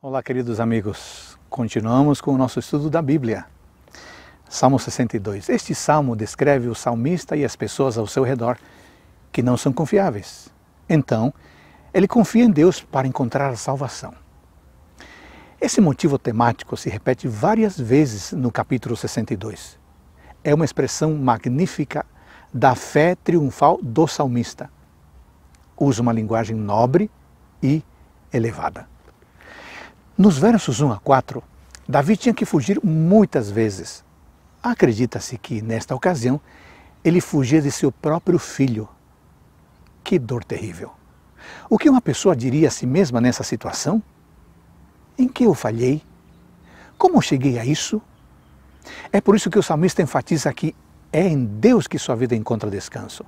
Olá, queridos amigos. Continuamos com o nosso estudo da Bíblia. Salmo 62. Este salmo descreve o salmista e as pessoas ao seu redor que não são confiáveis. Então, ele confia em Deus para encontrar salvação. Esse motivo temático se repete várias vezes no capítulo 62. É uma expressão magnífica da fé triunfal do salmista. Usa uma linguagem nobre e elevada. Nos versos 1 a 4, Davi tinha que fugir muitas vezes. Acredita-se que, nesta ocasião, ele fugia de seu próprio filho. Que dor terrível! O que uma pessoa diria a si mesma nessa situação? Em que eu falhei? Como cheguei a isso? É por isso que o salmista enfatiza que é em Deus que sua vida encontra descanso.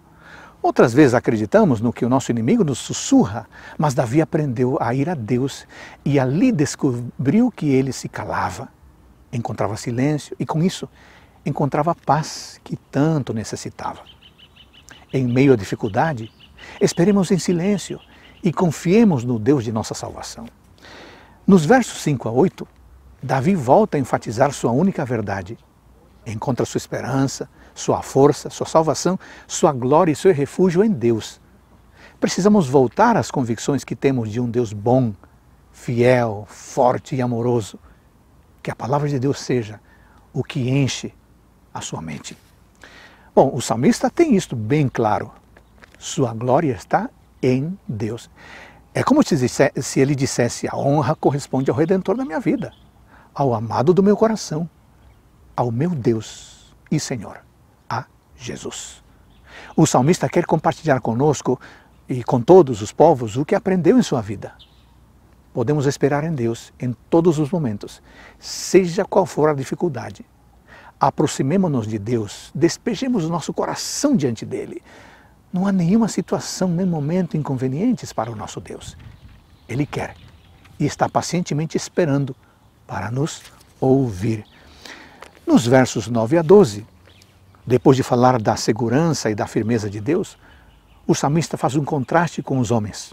Outras vezes acreditamos no que o nosso inimigo nos sussurra, mas Davi aprendeu a ir a Deus e ali descobriu que ele se calava, encontrava silêncio e com isso encontrava a paz que tanto necessitava. Em meio à dificuldade, esperemos em silêncio e confiemos no Deus de nossa salvação. Nos versos 5 a 8, Davi volta a enfatizar sua única verdade. Encontra sua esperança, sua força, sua salvação, sua glória e seu refúgio em Deus. Precisamos voltar às convicções que temos de um Deus bom, fiel, forte e amoroso. Que a palavra de Deus seja o que enche a sua mente. Bom, o salmista tem isto bem claro. Sua glória está em Deus. É como se ele dissesse: a honra corresponde ao redentor da minha vida, ao amado do meu coração, ao meu Deus e Senhor. Jesus. O salmista quer compartilhar conosco e com todos os povos o que aprendeu em sua vida. Podemos esperar em Deus em todos os momentos, seja qual for a dificuldade. Aproximemos-nos de Deus, despejemos o nosso coração diante dele. Não há nenhuma situação nem momento inconvenientes para o nosso Deus. Ele quer e está pacientemente esperando para nos ouvir. Nos versos 9 a 12, depois de falar da segurança e da firmeza de Deus, o salmista faz um contraste com os homens.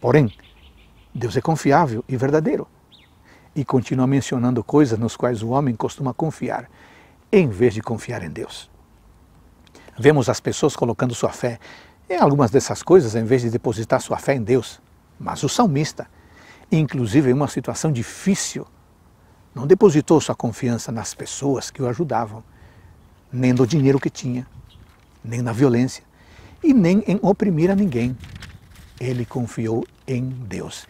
Porém, Deus é confiável e verdadeiro. E continua mencionando coisas nos quais o homem costuma confiar, em vez de confiar em Deus. Vemos as pessoas colocando sua fé em algumas dessas coisas, em vez de depositar sua fé em Deus. Mas o salmista, inclusive em uma situação difícil, não depositou sua confiança nas pessoas que o ajudavam, nem do dinheiro que tinha, nem na violência e nem em oprimir a ninguém. Ele confiou em Deus.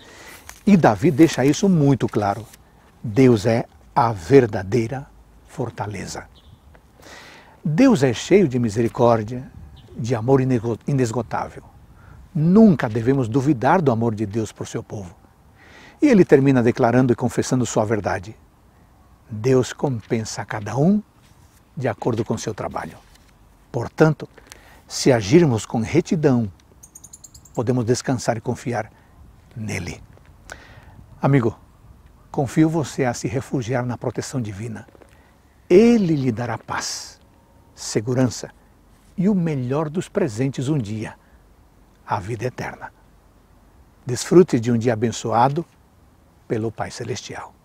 E Davi deixa isso muito claro. Deus é a verdadeira fortaleza. Deus é cheio de misericórdia, de amor inesgotável. Nunca devemos duvidar do amor de Deus por seu povo. E ele termina declarando e confessando sua verdade. Deus compensa a cada um de acordo com seu trabalho. Portanto, se agirmos com retidão, podemos descansar e confiar nele. Amigo, confio você a se refugiar na proteção divina. Ele lhe dará paz, segurança e o melhor dos presentes um dia, a vida eterna. Desfrute de um dia abençoado pelo Pai Celestial.